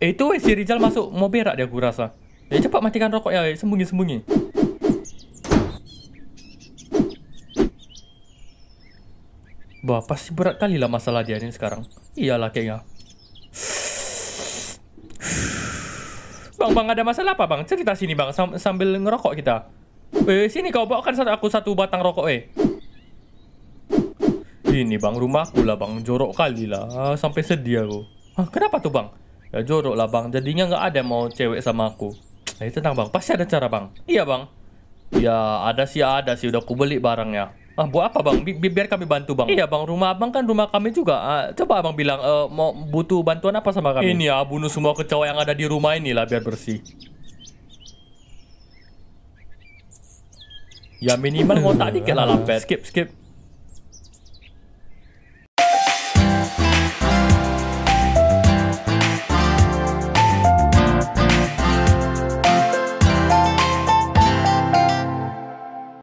itu weh si Rizal masuk mau berak dia aku rasa. Eh cepat matikan rokok ya, sembunyi-sembunyi. Bah, pasti berat kali lah masalah dia ini sekarang. Iyalah kayaknya. Bang, bang ada masalah apa bang? Cerita sini bang, sam sambil ngerokok kita. Eh sini kau bawakan satu aku satu batang rokok eh. Ini bang rumahku lah bang, jorok kali lah, sampai sedih aku. Hah, kenapa tuh bang? ya jorok lah bang jadinya nggak ada mau cewek sama aku nah itu tenang bang pasti ada cara bang iya bang ya ada sih ada sih udah aku beli barangnya ah buat apa bang Bi biar kami bantu bang iya bang rumah abang kan rumah kami juga ah, coba abang bilang uh, mau butuh bantuan apa sama kami ini ya bunuh semua kecoa yang ada di rumah ini lah biar bersih ya minimal ngotak dikit lah lampet skip skip